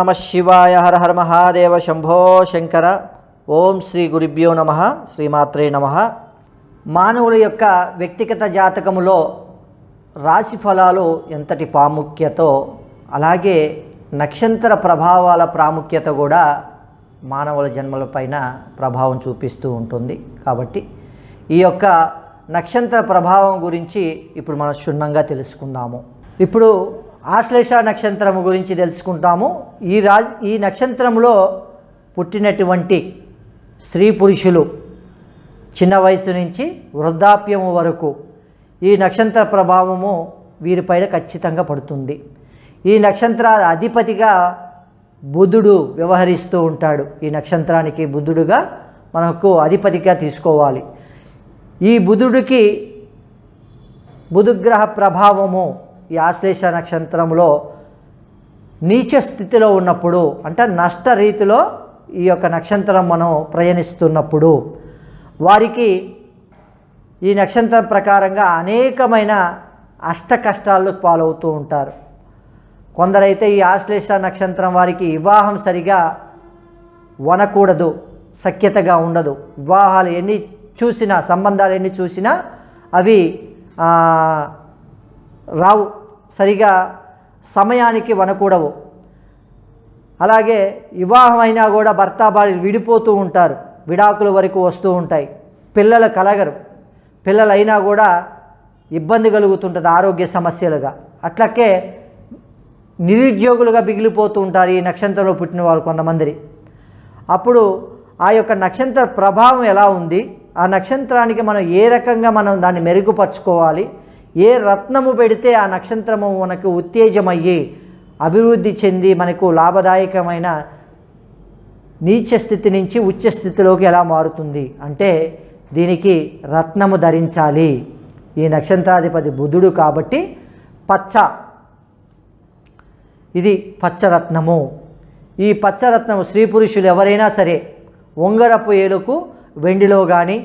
నమ శివాయ హర హర మహాదేవ శంభో శంకర ఓం శ్రీ గురుభ్యో నమ శ్రీమాత్రే నమ మానవుల యొక్క వ్యక్తిగత జాతకములో రాశి ఫలాలు ఎంతటి ప్రాముఖ్యతో అలాగే నక్షత్ర ప్రభావాల ప్రాముఖ్యత కూడా మానవుల జన్మలపైన ప్రభావం చూపిస్తూ ఉంటుంది కాబట్టి ఈ యొక్క నక్షత్ర ప్రభావం గురించి ఇప్పుడు మనం క్షుణ్ణంగా తెలుసుకుందాము ఇప్పుడు ఆశ్లేష నక్షత్రము గురించి తెలుసుకుంటాము ఈ రాజ్ ఈ నక్షత్రంలో పుట్టినటువంటి స్త్రీ పురుషులు చిన్న వయసు నుంచి వృద్ధాప్యము వరకు ఈ నక్షత్ర ప్రభావము వీరిపైన ఖచ్చితంగా పడుతుంది ఈ నక్షత్ర అధిపతిగా బుధుడు వ్యవహరిస్తూ ఉంటాడు ఈ నక్షత్రానికి బుధుడుగా మనకు అధిపతిగా తీసుకోవాలి ఈ బుధుడికి బుధుగ్రహ ప్రభావము ఈ ఆశ్లేష నక్షత్రంలో నీచ స్థితిలో ఉన్నప్పుడు అంటే నష్ట రీతిలో ఈ యొక్క నక్షత్రం మనం ప్రయాణిస్తున్నప్పుడు వారికి ఈ నక్షత్రం ప్రకారంగా అనేకమైన అష్ట కష్టాలు పాలవుతూ ఉంటారు కొందరైతే ఈ ఆశ్లేష నక్షత్రం వారికి వివాహం సరిగా వనకూడదు సఖ్యతగా ఉండదు వివాహాలు ఎన్ని చూసినా సంబంధాలు ఎన్ని చూసినా అవి రావు సరిగా సమయానికి వనకూడవు అలాగే వివాహం అయినా కూడా భర్త భార్యలు విడిపోతూ ఉంటారు విడాకుల వరకు వస్తూ ఉంటాయి పిల్లలు కలగరు పిల్లలైనా కూడా ఇబ్బంది కలుగుతుంటుంది ఆరోగ్య సమస్యలుగా అట్లకే నిరుద్యోగులుగా మిగిలిపోతూ ఉంటారు ఈ నక్షత్రంలో పుట్టిన వాళ్ళు కొంతమంది అప్పుడు ఆ యొక్క నక్షత్ర ప్రభావం ఎలా ఉంది ఆ నక్షత్రానికి మనం ఏ రకంగా మనం దాన్ని మెరుగుపరుచుకోవాలి ఏ రత్నము పెడితే ఆ నక్షత్రము మనకు ఉత్తేజమయ్యి అభివృద్ధి చెంది మనకు లాభదాయకమైన నీచ స్థితి నుంచి ఉచ్చ స్థితిలోకి ఎలా మారుతుంది అంటే దీనికి రత్నము ధరించాలి ఈ నక్షత్రాధిపతి బుధుడు కాబట్టి పచ్చ ఇది పచ్చరత్నము ఈ పచ్చరత్నము స్త్రీ పురుషులు ఎవరైనా సరే ఉంగరపు ఏలుకు వెండిలో కానీ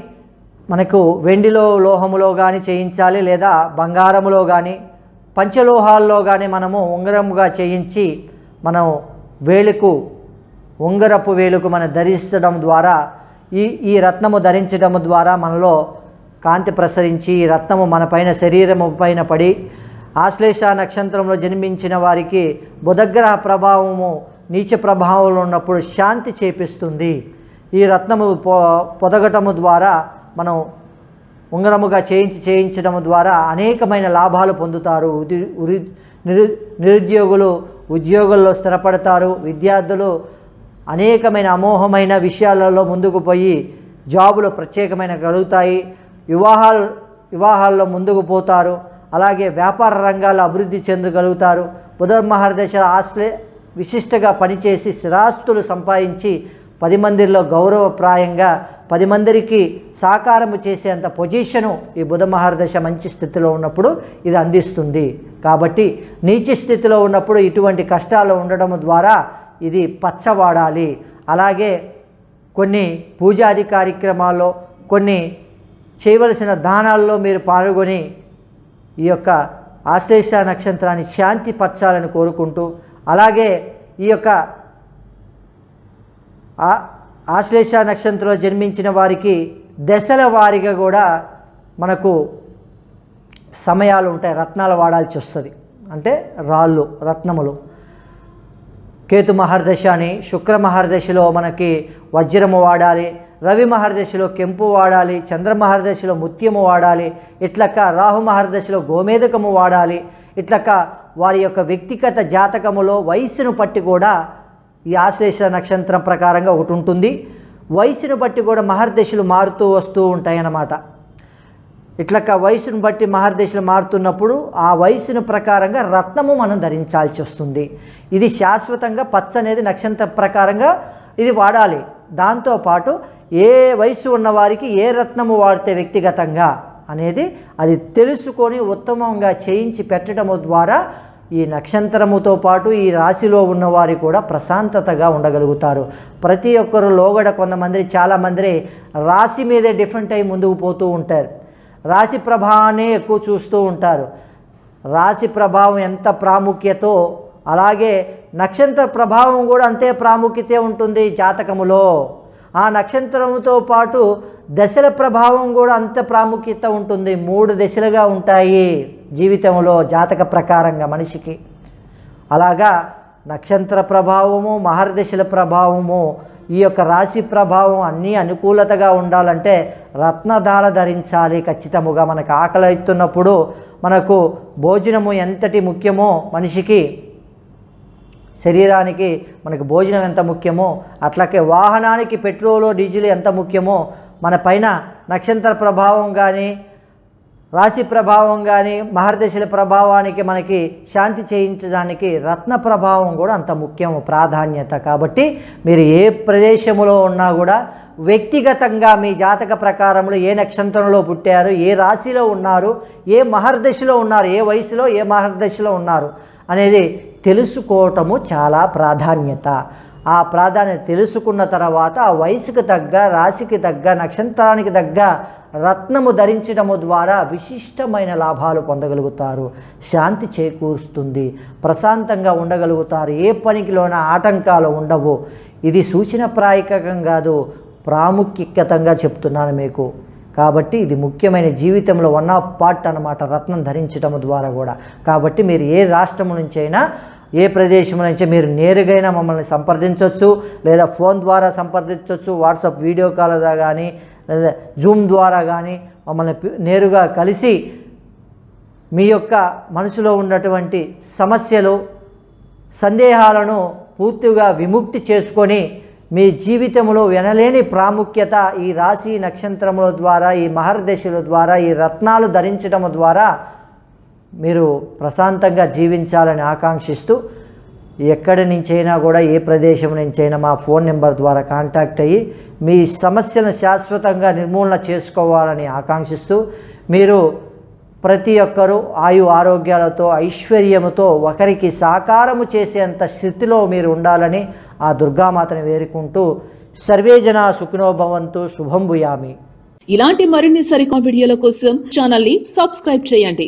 మనకు వెండిలో లోహములో కానీ చేయించాలి లేదా బంగారములో కానీ పంచలోహాల్లో కానీ మనము ఉంగరముగా చేయించి మనం వేలుకు ఉంగరపు వేలుకు మనం ధరించడం ద్వారా ఈ ఈ రత్నము ధరించడం ద్వారా మనలో కాంతి ప్రసరించి ఈ రత్నము మన పైన శరీరము పైన పడి ఆశ్లేష నక్షత్రంలో జన్మించిన వారికి బుధగ్రహ ప్రభావము నీచ ప్రభావంలో ఉన్నప్పుడు శాంతి చేపిస్తుంది ఈ రత్నము పొదగటము ద్వారా మనం ఉంగరముగా చేయించి చేయించడం ద్వారా అనేకమైన లాభాలు పొందుతారు ఉరి నిరుద్యోగులు ఉద్యోగుల్లో స్థిరపడతారు విద్యార్థులు అనేకమైన అమోహమైన విషయాలలో ముందుకు పోయి జాబులు ప్రత్యేకమైన కలుగుతాయి వివాహాలు వివాహాల్లో ముందుకు పోతారు అలాగే వ్యాపార రంగాలు అభివృద్ధి చెందగలుగుతారు బుధర్మహర్దశ ఆశ్లే విశిష్టగా పనిచేసి స్థిరాస్తులు సంపాదించి పది మందిలో గౌరవప్రాయంగా పది మందికి సాకారము చేసేంత పొజిషను ఈ బుధ మహారదశ మంచి స్థితిలో ఉన్నప్పుడు ఇది అందిస్తుంది కాబట్టి నీచి స్థితిలో ఉన్నప్పుడు ఇటువంటి కష్టాలు ఉండడం ద్వారా ఇది పచ్చవాడాలి అలాగే కొన్ని పూజాది కార్యక్రమాల్లో కొన్ని చేయవలసిన దానాల్లో మీరు పాల్గొని ఈ యొక్క ఆశ్లేష నక్షత్రాన్ని శాంతి పరచాలని కోరుకుంటూ అలాగే ఈ యొక్క ఆశ్లేష నక్షత్రంలో జన్మించిన వారికి దశల వారిగా కూడా మనకు సమయాలు ఉంటాయి రత్నాలు వాడాల్సి వస్తుంది అంటే రాళ్ళు రత్నములు కేతు మహర్దశ అని శుక్ర మహర్దశలో మనకి వజ్రము వాడాలి రవి మహర్దశలో కెంపు వాడాలి చంద్ర మహర్దశలో ముత్యము వాడాలి ఇట్లక రాహు మహర్దశలో గోమేదకము వాడాలి ఇట్లక వారి యొక్క వ్యక్తిగత జాతకములో వయస్సును పట్టి కూడా ఈ ఆశ్లేష నక్షత్రం ప్రకారంగా ఒకటి ఉంటుంది వయసును బట్టి కూడా మహర్దశలు మారుతూ వస్తూ ఉంటాయన్నమాట ఇట్లా వయసును బట్టి మహర్దశలు మారుతున్నప్పుడు ఆ వయసును ప్రకారంగా రత్నము మనం ధరించాల్సి వస్తుంది ఇది శాశ్వతంగా పచ్చ అనేది నక్షత్ర ప్రకారంగా ఇది వాడాలి దాంతోపాటు ఏ వయసు ఉన్నవారికి ఏ రత్నము వాడితే వ్యక్తిగతంగా అనేది అది తెలుసుకొని ఉత్తమంగా చేయించి పెట్టడము ద్వారా ఈ నక్షత్రముతో పాటు ఈ రాశిలో ఉన్నవారు కూడా ప్రశాంతతగా ఉండగలుగుతారు ప్రతి ఒక్కరు లోగడ కొంతమంది చాలామంది రాశి మీదే డిఫరెంట్ అయి ముందుకు పోతూ ఉంటారు రాశి ప్రభావాన్ని ఎక్కువ చూస్తూ ఉంటారు రాశి ప్రభావం ఎంత ప్రాముఖ్యతో అలాగే నక్షత్ర ప్రభావం కూడా అంతే ప్రాముఖ్యత ఉంటుంది జాతకములో ఆ నక్షత్రముతో పాటు దశల ప్రభావం కూడా అంత ప్రాముఖ్యత ఉంటుంది మూడు దశలుగా ఉంటాయి జీవితంలో జాతక ప్రకారంగా మనిషికి అలాగా నక్షత్ర ప్రభావము మహర్దశల ప్రభావము ఈ యొక్క రాశి ప్రభావం అన్నీ అనుకూలతగా ఉండాలంటే రత్నధార ధరించాలి ఖచ్చితముగా మనకు ఆకలి ఎత్తున్నప్పుడు మనకు భోజనము ఎంతటి ముఖ్యమో మనిషికి శరీరానికి మనకు భోజనం ఎంత ముఖ్యమో అట్లాగే వాహనానికి పెట్రోలు డీజిల్ ఎంత ముఖ్యమో మన పైన నక్షత్ర ప్రభావం కానీ రాశి ప్రభావం కానీ మహర్దశల ప్రభావానికి మనకి శాంతి చేయించడానికి రత్న ప్రభావం కూడా అంత ముఖ్యము ప్రాధాన్యత కాబట్టి మీరు ఏ ప్రదేశంలో ఉన్నా కూడా వ్యక్తిగతంగా మీ జాతక ప్రకారంలో ఏ నక్షత్రంలో పుట్టారు ఏ రాశిలో ఉన్నారు ఏ మహర్దశలో ఉన్నారు ఏ వయసులో ఏ మహర్దశలో ఉన్నారు అనేది తెలుసుకోవటము చాలా ప్రాధాన్యత ఆ ప్రాధాన్యత తెలుసుకున్న తర్వాత ఆ వయసుకు తగ్గ రాశికి తగ్గ నక్షత్రానికి తగ్గ రత్నము ధరించడము ద్వారా విశిష్టమైన లాభాలు పొందగలుగుతారు శాంతి చేకూరుస్తుంది ప్రశాంతంగా ఉండగలుగుతారు ఏ పనికిలోన ఆటంకాలు ఉండవు ఇది సూచన ప్రాయకం కాదు ప్రాముఖ్యతంగా చెప్తున్నాను మీకు కాబట్టి ఇది ముఖ్యమైన జీవితంలో వన్ ఆఫ్ పార్ట్ అనమాట రత్నం ధరించడం ద్వారా కూడా కాబట్టి మీరు ఏ రాష్ట్రం నుంచైనా ఏ ప్రదేశం నుంచి మీరు నేరుగైనా మమ్మల్ని సంప్రదించవచ్చు లేదా ఫోన్ ద్వారా సంప్రదించవచ్చు వాట్సాప్ వీడియో కాల్ కానీ లేదా జూమ్ ద్వారా కానీ మమ్మల్ని నేరుగా కలిసి మీ యొక్క మనసులో ఉన్నటువంటి సమస్యలు సందేహాలను పూర్తిగా విముక్తి చేసుకొని మీ జీవితంలో వినలేని ప్రాముఖ్యత ఈ రాశి నక్షత్రముల ద్వారా ఈ మహర్దశల ద్వారా ఈ రత్నాలు ధరించడం ద్వారా మీరు ప్రశాంతంగా జీవించాలని ఆకాంక్షిస్తూ ఎక్కడి నుంచైనా కూడా ఏ ప్రదేశం నుంచైనా మా ఫోన్ నెంబర్ ద్వారా కాంటాక్ట్ అయ్యి మీ సమస్యను శాశ్వతంగా నిర్మూలన చేసుకోవాలని ఆకాంక్షిస్తూ మీరు ప్రతి ఒక్కరూ ఆయు ఆరోగ్యాలతో ఐశ్వర్యముతో ఒకరికి సాకారము చేసేంత స్థితిలో మీరు ఉండాలని ఆ దుర్గామాతను వేరుకుంటూ జన సుఖినోభవంతు శుభం ఇలాంటి మరిన్ని సరికా వీడియోల కోసం ఛానల్ని సబ్స్క్రైబ్ చేయండి